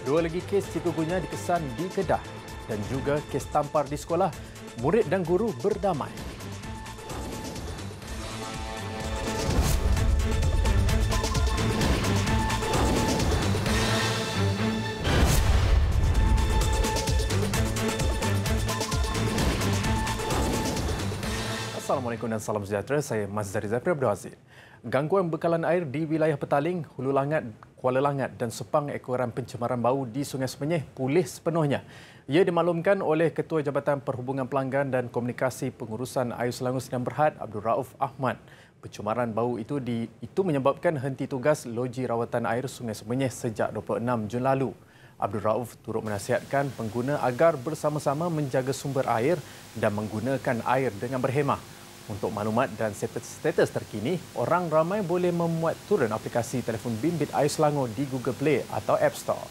Dua lagi kes cikgunya dikesan di Kedah dan juga kes tampar di sekolah, murid dan guru berdamai. Assalamualaikum dan salam sejahtera. Saya Mas Zari Zafri Abdul Aziz. Gangguan bekalan air di wilayah Petaling, Hulu Langat, Kuala Langat dan Sepang ekoran pencemaran bau di Sungai Semenyih pulih sepenuhnya. Ia dimaklumkan oleh Ketua Jabatan Perhubungan Pelanggan dan Komunikasi Pengurusan Ayu Selangor Sdn Berhad Abdul Rauf Ahmad. Pencemaran bau itu di, itu menyebabkan henti tugas loji rawatan air Sungai Semenyih sejak 26 Jun lalu. Abdul Rauf turut menasihatkan pengguna agar bersama-sama menjaga sumber air dan menggunakan air dengan berhemah. Untuk maklumat dan status terkini, orang ramai boleh memuat turun aplikasi telefon bimbit air Selangor di Google Play atau App Store.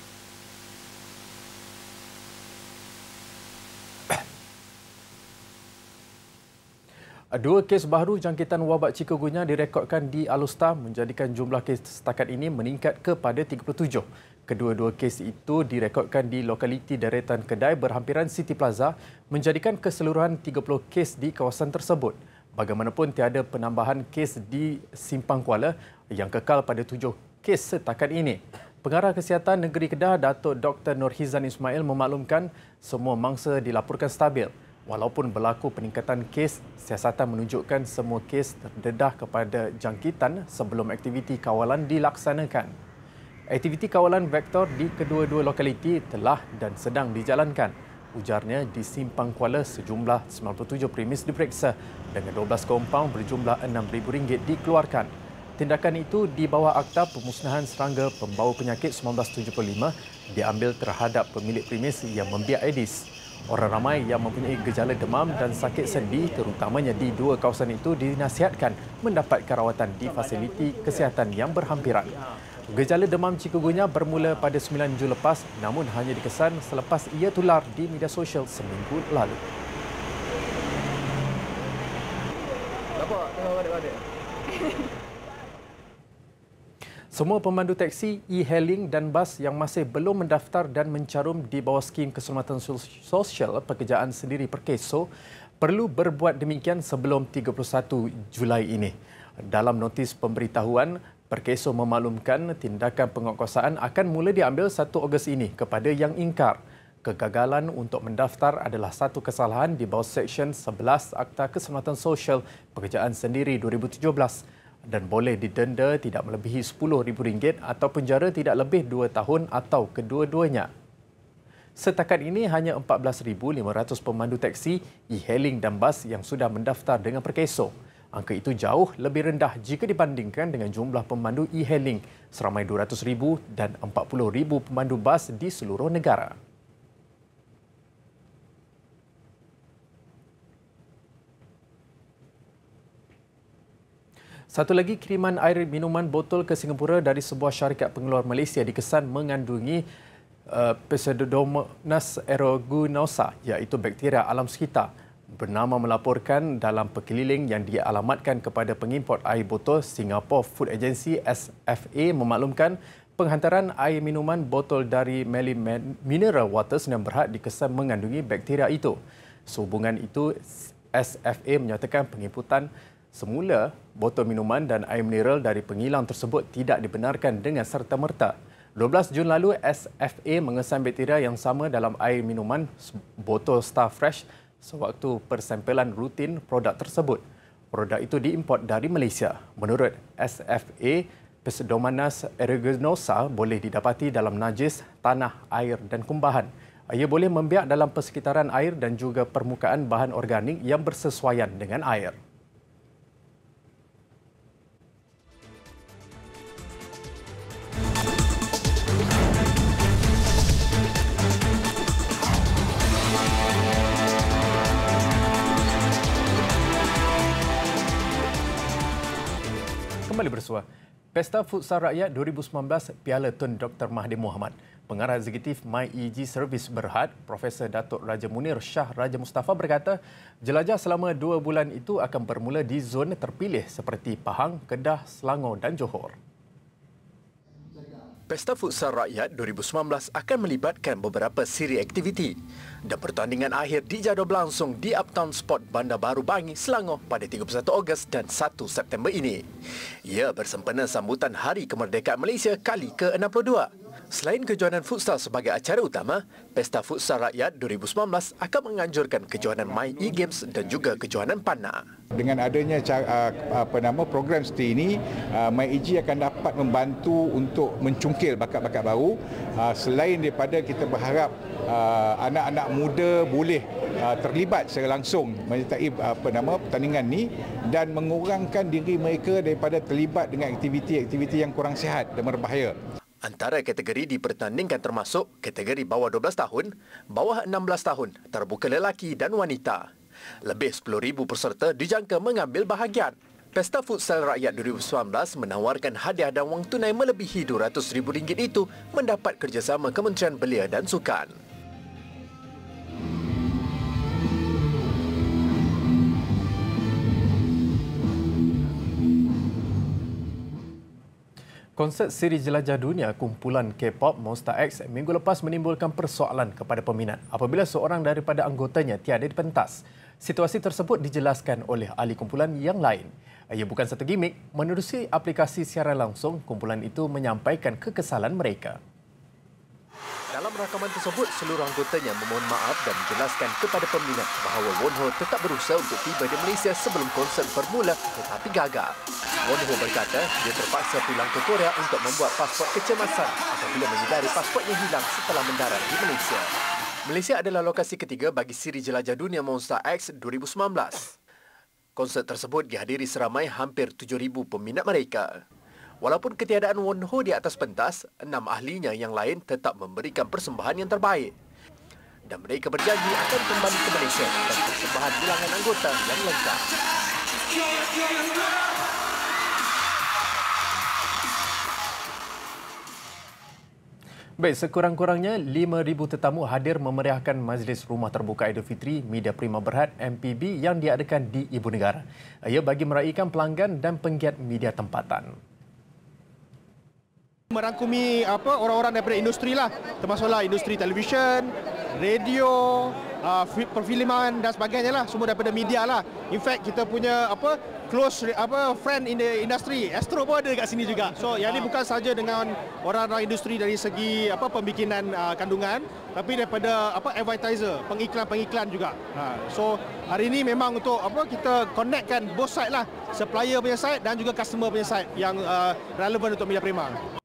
Dua kes baru jangkitan wabak cikogunya direkodkan di Alusta, menjadikan jumlah kes setakat ini meningkat kepada 37. Kedua-dua kes itu direkodkan di lokaliti deretan kedai berhampiran City Plaza menjadikan keseluruhan 30 kes di kawasan tersebut. Bagaimanapun tiada penambahan kes di Simpang Kuala yang kekal pada tujuh kes setakat ini. Pengarah Kesihatan Negeri Kedah Datuk Dr. Norhizan Ismail memaklumkan semua mangsa dilaporkan stabil. Walaupun berlaku peningkatan kes, siasatan menunjukkan semua kes terdedah kepada jangkitan sebelum aktiviti kawalan dilaksanakan. Aktiviti kawalan vektor di kedua-dua lokaliti telah dan sedang dijalankan ujarnya di Simpang Kuala sejumlah 97 premis diperiksa dengan 12 kompaun berjumlah RM6,000 dikeluarkan. Tindakan itu di bawah Akta Pemusnahan Serangga Pembawa Penyakit 1975 diambil terhadap pemilik premis yang membiak Edis. Orang ramai yang mempunyai gejala demam dan sakit sendi terutamanya di dua kawasan itu dinasihatkan mendapat rawatan di fasiliti kesihatan yang berhampiran. Gejala demam cikungunya bermula pada 9 Jun lepas namun hanya dikesan selepas ia tular di media sosial seminggu lalu. Bapak, tengok adik-adik. Semua pemandu teksi, e-hailing dan bas yang masih belum mendaftar dan mencarum di bawah skim keselamatan sosial pekerjaan sendiri Perkeso perlu berbuat demikian sebelum 31 Julai ini. Dalam notis pemberitahuan, Perkeso memaklumkan tindakan pengokosaan akan mula diambil 1 Ogos ini kepada yang ingkar. Kegagalan untuk mendaftar adalah satu kesalahan di bawah Seksyen 11 Akta Keselamatan Sosial Pekerjaan Sendiri 2017 dan boleh didenda tidak melebihi RM10,000 atau penjara tidak lebih 2 tahun atau kedua-duanya. Setakat ini hanya 14,500 pemandu teksi, e-hailing dan bas yang sudah mendaftar dengan perkeso. Angka itu jauh lebih rendah jika dibandingkan dengan jumlah pemandu e-hailing seramai 200,000 dan 40,000 pemandu bas di seluruh negara. Satu lagi kiriman air minuman botol ke Singapura dari sebuah syarikat pengeluar Malaysia dikesan mengandungi uh, Pseudomonas aeruginosa iaitu bakteria alam sekitar. Bernama melaporkan dalam perkeliling yang dialamatkan kepada pengimport air botol Singapore Food Agency SFA memaklumkan penghantaran air minuman botol dari Meli Mineral Waters yang berhad dikesan mengandungi bakteria itu. Sehubungan itu, SFA menyatakan pengimputan Semula, botol minuman dan air mineral dari pengilang tersebut tidak dibenarkan dengan serta-merta. 12 Jun lalu, SFA mengesan bakteria yang sama dalam air minuman botol Starfresh sewaktu persempelan rutin produk tersebut. Produk itu diimport dari Malaysia. Menurut SFA, pseudomonas aeruginosa boleh didapati dalam najis, tanah, air dan kumbahan. Ia boleh membiak dalam persekitaran air dan juga permukaan bahan organik yang bersesuaian dengan air. kembali bersua. Pesta Futsal Rakyat 2019 Piala Tun Dr. Mahdi Muhammad. Pengarah Eksekutif MyEG Service Berhad, Profesor Datuk Raja Munir Shah Raja Mustafa berkata, jelajah selama dua bulan itu akan bermula di zon terpilih seperti Pahang, Kedah, Selangor dan Johor. Pesta Futsal Rakyat 2019 akan melibatkan beberapa siri aktiviti dan pertandingan akhir dijadual berlangsung di Uptown Sport Bandar Baru Bangi, Selangor pada 31 Ogos dan 1 September ini. Ia bersempena sambutan Hari Kemerdekaan Malaysia kali ke-62. Selain kejohanan futsal sebagai acara utama, Pesta Futsal Rakyat 2019 akan menganjurkan kejohanan My E-Games dan juga kejohanan PANA. Dengan adanya ah, apa nama program seperti ini, ah, My EG akan dapat membantu untuk mencungkil bakat-bakat baru ah, selain daripada kita berharap anak-anak muda boleh terlibat secara langsung menyertai apa nama pertandingan ni dan mengurangkan diri mereka daripada terlibat dengan aktiviti-aktiviti yang kurang sihat dan berbahaya. Antara kategori dipertandingkan termasuk kategori bawah 12 tahun, bawah 16 tahun, terbuka lelaki dan wanita. Lebih 10,000 peserta dijangka mengambil bahagian. Pesta Futsal Rakyat 2019 menawarkan hadiah dan wang tunai melebihi RM200,000 itu mendapat kerjasama Kementerian Belia dan Sukan. Konsert siri jelajah dunia kumpulan K-pop Monster X minggu lepas menimbulkan persoalan kepada peminat apabila seorang daripada anggotanya tiada di pentas. Situasi tersebut dijelaskan oleh ahli kumpulan yang lain. Ia bukan satu gimmick, menerusi aplikasi siaran langsung, kumpulan itu menyampaikan kekesalan mereka rakaman tersebut, seluruh anggotanya memohon maaf dan menjelaskan kepada peminat bahawa Wonho tetap berusaha untuk tiba di Malaysia sebelum konsert bermula tetapi gagal. Wonho berkata dia terpaksa pulang ke Korea untuk membuat pasport kecemasan apabila menyedari pasportnya hilang setelah mendarat di Malaysia. Malaysia adalah lokasi ketiga bagi siri jelajah dunia Monster X 2019. Konsert tersebut dihadiri seramai hampir 7,000 peminat mereka. Walaupun ketiadaan Won Ho di atas pentas, enam ahlinya yang lain tetap memberikan persembahan yang terbaik. Dan mereka berjanji akan kembali ke Malaysia dan persembahan bilangan anggota yang lengkap. Baik, sekurang-kurangnya 5,000 tetamu hadir memeriahkan Majlis Rumah Terbuka Idul Fitri Media Prima Berhad MPB yang diadakan di Ibu Negara. Ia bagi meraihkan pelanggan dan penggiat media tempatan merangkumi apa orang-orang daripada industri lah termasuklah industri televisyen, radio, uh, perfilman dan sebagainya lah semua daripada media lah. In fact kita punya apa close apa friend in the industry Astro pun ada kat sini juga. So yang ni ah. bukan saja dengan orang-orang industri dari segi apa pembikinan uh, kandungan tapi daripada apa advertiser, pengiklan-pengiklan juga. Ha. So hari ini memang untuk apa kita connectkan both side lah supplier punya side dan juga customer punya side yang uh, relevan untuk Media Prima.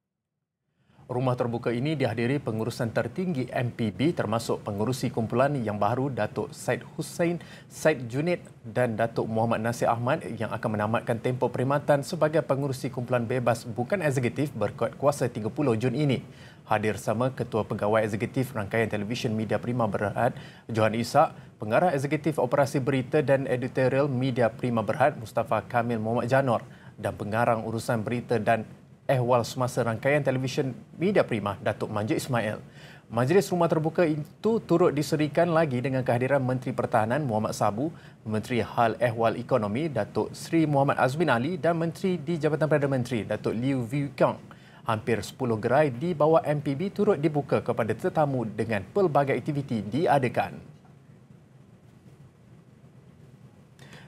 Rumah terbuka ini dihadiri pengurusan tertinggi MPB termasuk pengurusi kumpulan yang baru Datuk Said Hussein, Said Junid dan Datuk Muhammad Nasir Ahmad yang akan menamatkan tempoh perkhidmatan sebagai pengurusi kumpulan bebas bukan eksekutif berkuat kuasa 30 Jun ini. Hadir sama Ketua Pegawai Eksekutif Rangkaian Televisyen Media Prima Berhad, Johan Isa, Pengarah Eksekutif Operasi Berita dan Editorial Media Prima Berhad, Mustafa Kamil Muhammad Janor dan Pengarang Urusan Berita dan ehwal semasa rangkaian televisyen Media Prima Datuk Manjid Ismail. Majlis Rumah Terbuka itu turut diserikan lagi dengan kehadiran Menteri Pertahanan Muhammad Sabu, Menteri Hal Ehwal Ekonomi Datuk Sri Muhammad Azmin Ali dan Menteri di Jabatan Perdana Menteri Datuk Liu Viu Kang. Hampir 10 gerai di bawah MPB turut dibuka kepada tetamu dengan pelbagai aktiviti diadakan.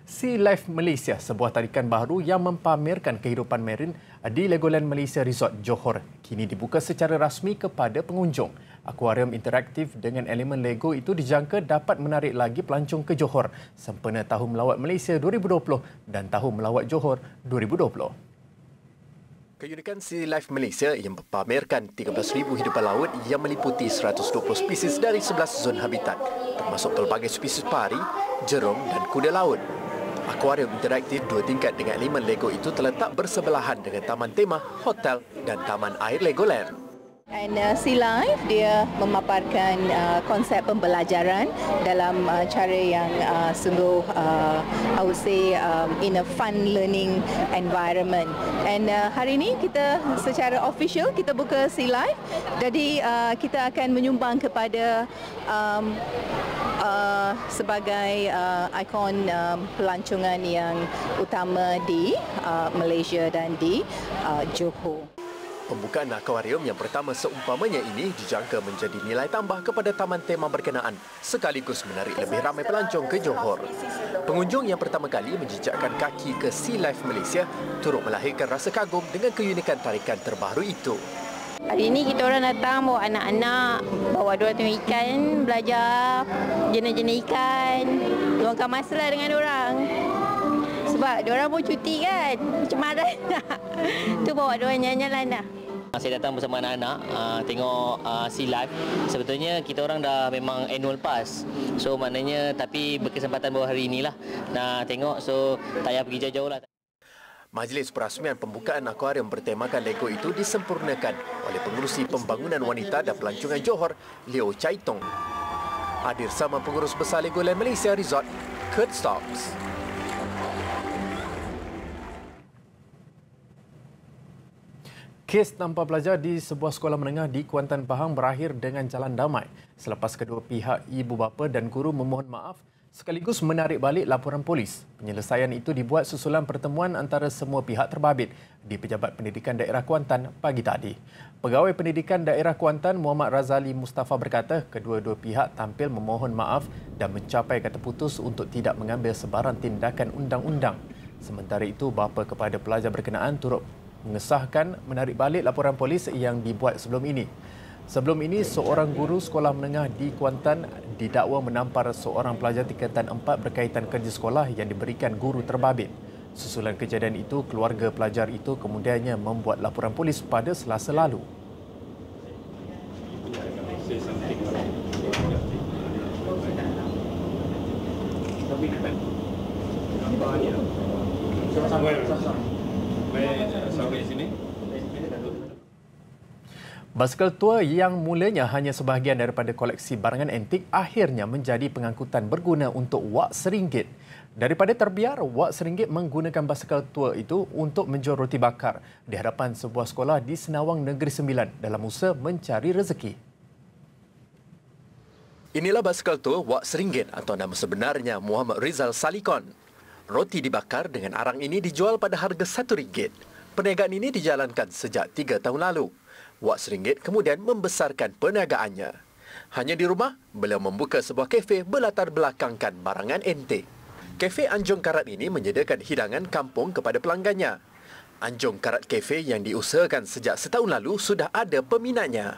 Sea Life Malaysia, sebuah tarikan baru yang mempamerkan kehidupan marin di Legoland Malaysia Resort Johor, kini dibuka secara rasmi kepada pengunjung. Akuarium interaktif dengan elemen Lego itu dijangka dapat menarik lagi pelancong ke Johor sempena Tahun Melawat Malaysia 2020 dan Tahun Melawat Johor 2020. Keunikan Sea Life Malaysia yang mempamerkan 13,000 hidupan laut yang meliputi 120 spesies dari 11 zon habitat termasuk pelbagai spesies pari, jerung dan kuda laut Akuarium interaktif dua tingkat dengan elemen Lego itu terletak bersebelahan dengan taman tema, hotel dan taman air Legoland. And uh, Sea Life dia memaparkan uh, konsep pembelajaran dalam uh, cara yang uh, sungguh uh, I would say um, in a fun learning environment. And uh, hari ini kita secara official kita buka Sea Life. Jadi uh, kita akan menyumbang kepada um, uh, sebagai uh, ikon um, pelancongan yang utama di uh, Malaysia dan di uh, Johor. Pembukaan akuarium yang pertama seumpamanya ini dijangka menjadi nilai tambah kepada taman tema berkenaan sekaligus menarik lebih ramai pelancong ke Johor. Pengunjung yang pertama kali menjejakkan kaki ke Sea Life Malaysia turut melahirkan rasa kagum dengan keunikan tarikan terbaru itu. Hari ini kita orang datang bawa anak-anak, bawa dua tu ikan, belajar jenis-jenis ikan, luangkan masalah dengan orang sebab orang pun cuti kan. Macam mana tu bawa diorang nyanyi-nyanyi lah ah, saya datang bersama anak-anak uh, tengok uh, ah, sea life sebetulnya kita orang dah memang annual pass so maknanya tapi berkesempatan baru hari inilah nak tengok so tak payah pergi jauh-jauh lah Majlis perasmian pembukaan akuarium bertemakan Lego itu disempurnakan oleh pengurusi pembangunan wanita dan pelancongan Johor, Leo Chai Tong. Hadir sama pengurus besar Legoland Malaysia Resort, Kurt Stocks. Kes tanpa pelajar di sebuah sekolah menengah di Kuantan Pahang berakhir dengan jalan damai selepas kedua pihak ibu bapa dan guru memohon maaf sekaligus menarik balik laporan polis. Penyelesaian itu dibuat susulan pertemuan antara semua pihak terbabit di Pejabat Pendidikan Daerah Kuantan pagi tadi. Pegawai Pendidikan Daerah Kuantan Muhammad Razali Mustafa berkata kedua-dua pihak tampil memohon maaf dan mencapai kata putus untuk tidak mengambil sebarang tindakan undang-undang. Sementara itu, bapa kepada pelajar berkenaan turut mengesahkan menarik balik laporan polis yang dibuat sebelum ini. Sebelum ini, seorang guru sekolah menengah di Kuantan didakwa menampar seorang pelajar tingkatan 4 berkaitan kerja sekolah yang diberikan guru terbabit. Susulan kejadian itu, keluarga pelajar itu kemudiannya membuat laporan polis pada selasa lalu. Sampai jumpa. Basikal tua yang mulanya hanya sebahagian daripada koleksi barangan antik akhirnya menjadi pengangkutan berguna untuk Wak Seringgit. Daripada terbiar, Wak Seringgit menggunakan basikal tua itu untuk menjual roti bakar di hadapan sebuah sekolah di Senawang Negeri Sembilan dalam usaha mencari rezeki. Inilah basikal tua Wak Seringgit atau nama sebenarnya Muhammad Rizal Salikon. Roti dibakar dengan arang ini dijual pada harga RM1. Perniagaan ini dijalankan sejak tiga tahun lalu. Wak Seringgit kemudian membesarkan perniagaannya. Hanya di rumah, beliau membuka sebuah kafe berlatar belakangkan barangan antik. Kafe Anjung Karat ini menyediakan hidangan kampung kepada pelanggannya. Anjung Karat Kafe yang diusahakan sejak setahun lalu sudah ada peminatnya.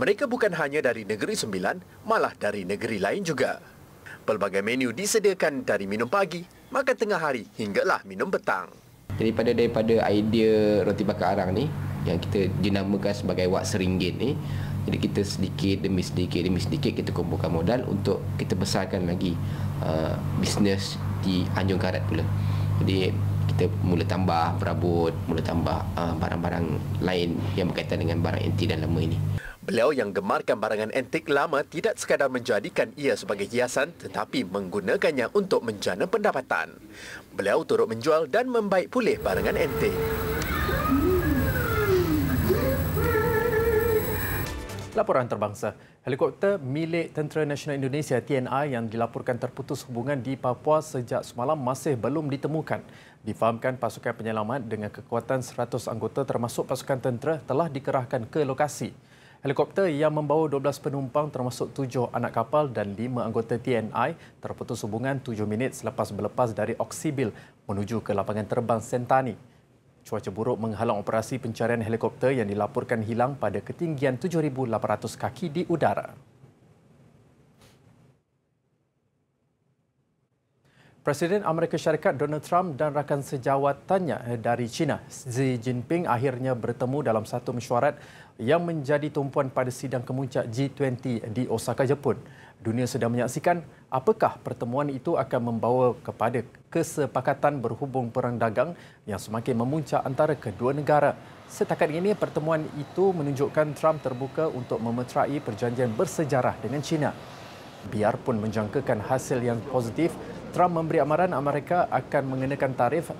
Mereka bukan hanya dari Negeri Sembilan, malah dari negeri lain juga. Pelbagai menu disediakan dari minum pagi, makan tengah hari hinggalah minum petang. Daripada daripada idea roti bakar arang ni, yang kita dinamakan sebagai wat seringgit ni jadi kita sedikit demi sedikit demi sedikit kita kumpulkan modal untuk kita besarkan lagi uh, bisnes di Anjung Karat pula jadi kita mula tambah perabot mula tambah uh, barang-barang lain yang berkaitan dengan barang antik dan lama ini Beliau yang gemarkan barangan antik lama tidak sekadar menjadikan ia sebagai hiasan tetapi menggunakannya untuk menjana pendapatan. Beliau turut menjual dan membaik pulih barangan antik. Laporan terbangsa. Helikopter milik Tentera Nasional Indonesia TNI yang dilaporkan terputus hubungan di Papua sejak semalam masih belum ditemukan. Difahamkan pasukan penyelamat dengan kekuatan 100 anggota termasuk pasukan tentera telah dikerahkan ke lokasi. Helikopter yang membawa 12 penumpang termasuk 7 anak kapal dan 5 anggota TNI terputus hubungan 7 minit selepas berlepas dari Oksibil menuju ke lapangan terbang Sentani cuaca buruk menghalang operasi pencarian helikopter yang dilaporkan hilang pada ketinggian 7,800 kaki di udara. Presiden Amerika Syarikat Donald Trump dan rakan sejawatannya dari China Xi Jinping akhirnya bertemu dalam satu mesyuarat yang menjadi tumpuan pada sidang kemuncak G20 di Osaka, Jepun. Dunia sedang menyaksikan apakah pertemuan itu akan membawa kepada kesepakatan berhubung perang dagang yang semakin memuncak antara kedua negara. Setakat ini, pertemuan itu menunjukkan Trump terbuka untuk memeterai perjanjian bersejarah dengan China. Biarpun menjangkakan hasil yang positif, Trump memberi amaran Amerika akan mengenakan tarif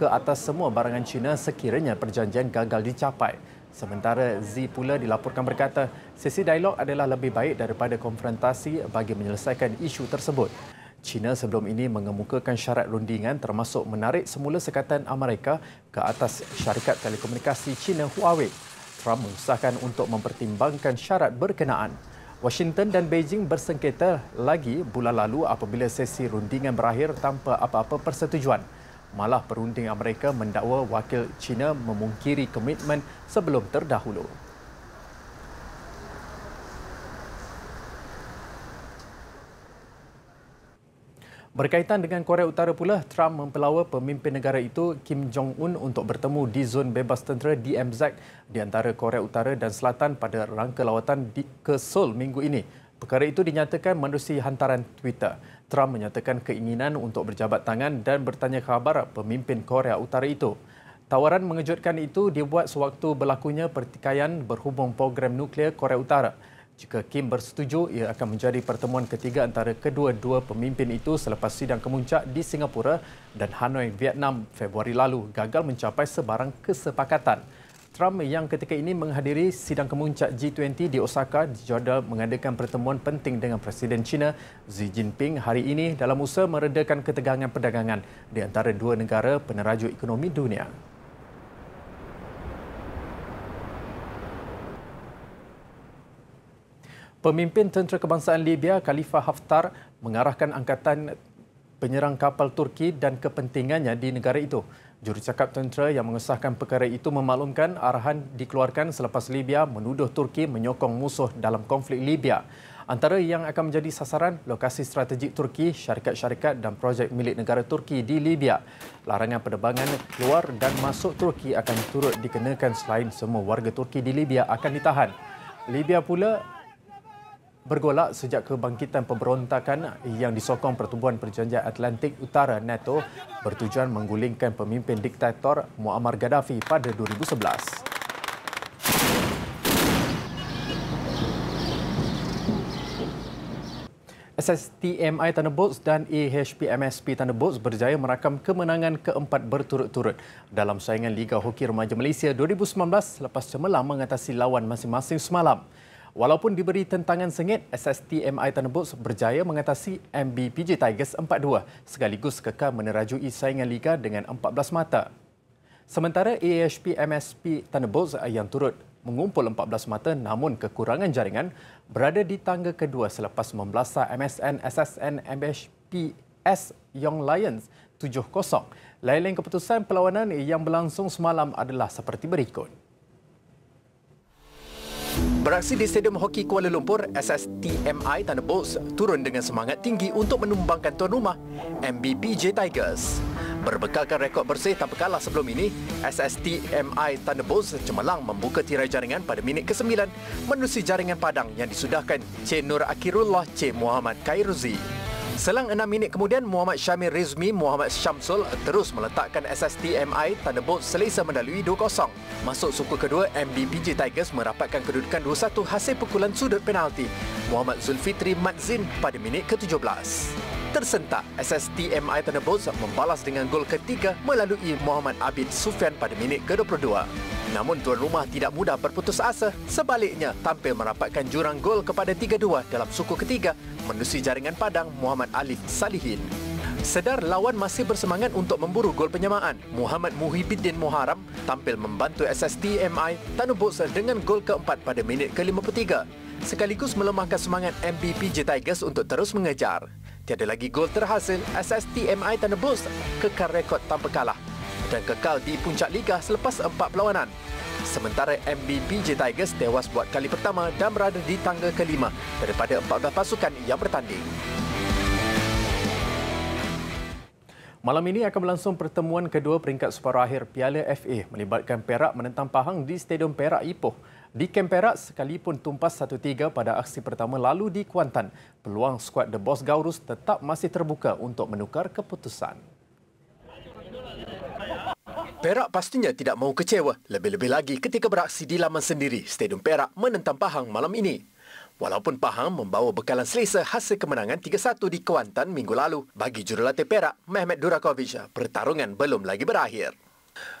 ke atas semua barangan China sekiranya perjanjian gagal dicapai. Sementara Xi pula dilaporkan berkata, sesi dialog adalah lebih baik daripada konfrontasi bagi menyelesaikan isu tersebut. China sebelum ini mengemukakan syarat rundingan termasuk menarik semula sekatan Amerika ke atas syarikat telekomunikasi China Huawei. Trump mengusahakan untuk mempertimbangkan syarat berkenaan. Washington dan Beijing bersengketa lagi bulan lalu apabila sesi rundingan berakhir tanpa apa-apa persetujuan. Malah perunding Amerika mendakwa wakil China memungkiri komitmen sebelum terdahulu. Berkaitan dengan Korea Utara pula, Trump mempelawa pemimpin negara itu Kim Jong-un untuk bertemu di Zon Bebas Tentera DMZ di antara Korea Utara dan Selatan pada rangka lawatan di, ke Seoul minggu ini. Perkara itu dinyatakan menerusi hantaran Twitter. Trump menyatakan keinginan untuk berjabat tangan dan bertanya khabar pemimpin Korea Utara itu. Tawaran mengejutkan itu dibuat sewaktu berlakunya pertikaian berhubung program nuklear Korea Utara. Jika Kim bersetuju, ia akan menjadi pertemuan ketiga antara kedua-dua pemimpin itu selepas sidang kemuncak di Singapura dan Hanoi, Vietnam Februari lalu gagal mencapai sebarang kesepakatan. Trump yang ketika ini menghadiri sidang kemuncak G20 di Osaka dijadual mengadakan pertemuan penting dengan Presiden China Xi Jinping hari ini dalam usaha meredakan ketegangan perdagangan di antara dua negara peneraju ekonomi dunia. Pemimpin Tentera Kebangsaan Libya, Khalifa Haftar, mengarahkan angkatan penyerang kapal Turki dan kepentingannya di negara itu. Jurucakap tentera yang mengesahkan perkara itu memaklumkan arahan dikeluarkan selepas Libya menuduh Turki menyokong musuh dalam konflik Libya. Antara yang akan menjadi sasaran lokasi strategik Turki, syarikat-syarikat dan projek milik negara Turki di Libya. Larangan penerbangan keluar dan masuk Turki akan turut dikenakan selain semua warga Turki di Libya akan ditahan. Libya pula bergolak sejak kebangkitan pemberontakan yang disokong Pertubuhan Perjanjian Atlantik Utara NATO bertujuan menggulingkan pemimpin diktator Muammar Gaddafi pada 2011. SSTMI Thunderbolts dan AHPMSP Thunderbolts berjaya merakam kemenangan keempat berturut-turut dalam saingan Liga Hoki Remaja Malaysia 2019 selepas cemerlang mengatasi lawan masing-masing semalam. Walaupun diberi tentangan sengit, SSTMI Tanebuks berjaya mengatasi MBPJ Tigers 4-2 sekaligus kekal menerajui saingan Liga dengan 14 mata. Sementara AHP MSP Tanebuks yang turut mengumpul 14 mata namun kekurangan jaringan berada di tangga kedua selepas membelasah MSN SSN S Young Lions 7-0. Lain-lain keputusan perlawanan yang berlangsung semalam adalah seperti berikut. Beraksi di Stadium Hoki Kuala Lumpur, SSTMI Thunder Bulls turun dengan semangat tinggi untuk menumbangkan tuan rumah MBPJ Tigers. Berbekalkan rekod bersih tanpa kalah sebelum ini, SSTMI Thunder Bulls cemerlang membuka tirai jaringan pada minit ke-9 menerusi jaringan padang yang disudahkan Cik Nur Akhirullah Cik Muhammad Kairuzi. Selang enam minit kemudian, Muhammad Syamil Rizmi Muhammad Syamsul terus meletakkan SST MI Thunderbolt selesa mendalui 2-0. Masuk suku kedua, MBPJ Tigers merapatkan kedudukan 2-1 hasil pukulan sudut penalti. Muhammad Zulfitri Matzin pada minit ke-17. Tersentak, SST MI Thunderbolt membalas dengan gol ketiga melalui Muhammad Abid Sufian pada minit ke-22. Namun tuan rumah tidak mudah berputus asa. Sebaliknya, tampil merapatkan jurang gol kepada 3-2 dalam suku ketiga menusi jaringan padang Muhammad Alif Salihin. Sedar lawan masih bersemangat untuk memburu gol penyamaan, Muhammad Muhyiddin Muharram tampil membantu SSTMI Tanu Boxer dengan gol keempat pada minit ke-53. Sekaligus melemahkan semangat MBPJ Tigers untuk terus mengejar. Tiada lagi gol terhasil, SSTMI Tanu Boxer kekal rekod tanpa kalah dan kekal di puncak liga selepas empat perlawanan. Sementara MBBJ Tigers tewas buat kali pertama dan berada di tangga kelima daripada empat belas pasukan yang bertanding. Malam ini akan berlangsung pertemuan kedua peringkat separuh akhir Piala FA melibatkan Perak menentang Pahang di Stadium Perak Ipoh. Di Kem Perak sekalipun tumpas 1-3 pada aksi pertama lalu di Kuantan, peluang skuad The Boss Gaurus tetap masih terbuka untuk menukar keputusan. Perak pastinya tidak mahu kecewa, lebih-lebih lagi ketika beraksi di laman sendiri Stadium Perak menentang Pahang malam ini. Walaupun Pahang membawa bekalan selesa hasil kemenangan 3-1 di Kuantan minggu lalu, bagi jurulatih Perak, Mehmet Durakovic, pertarungan belum lagi berakhir.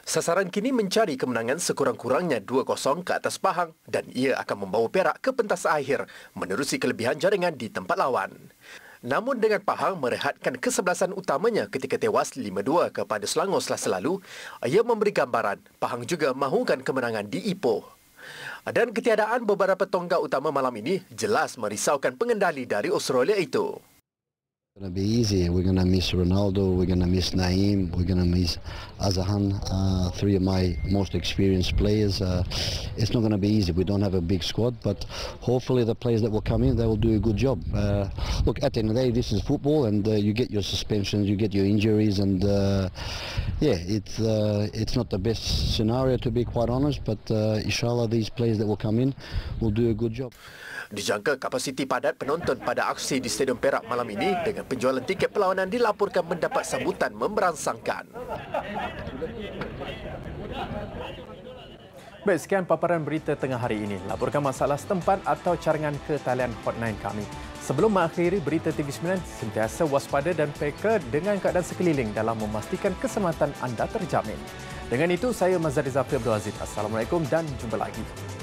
Sasaran kini mencari kemenangan sekurang-kurangnya 2-0 ke atas Pahang dan ia akan membawa Perak ke pentas akhir menerusi kelebihan jaringan di tempat lawan. Namun dengan Pahang merehatkan kesebelasan utamanya ketika tewas 5-2 kepada Selangor selasa lalu, ia memberi gambaran Pahang juga mahukan kemenangan di Ipoh. Dan ketiadaan beberapa tonggak utama malam ini jelas merisaukan pengendali dari Australia itu. gonna be easy. We're gonna miss Ronaldo. We're gonna miss Naim. We're gonna miss Azahan. Uh, three of my most experienced players. Uh, it's not gonna be easy. We don't have a big squad, but hopefully the players that will come in, they will do a good job. Uh, look, at the end of the day, this is football, and uh, you get your suspensions, you get your injuries, and uh, yeah, it's uh, it's not the best scenario to be quite honest. But inshallah, these players that will come in will do a good job. Dijangka kapasiti padat penonton pada aksi di Stadium Perak malam ini dengan penjualan tiket perlawanan dilaporkan mendapat sambutan memberangsangkan. Baik, sekian paparan berita tengah hari ini. Laporkan masalah setempat atau carangan ke talian hotline kami. Sebelum mengakhiri berita TV9, sentiasa waspada dan peka dengan keadaan sekeliling dalam memastikan keselamatan anda terjamin. Dengan itu, saya Mazhar Zafir Abdul Aziz. Assalamualaikum dan jumpa lagi.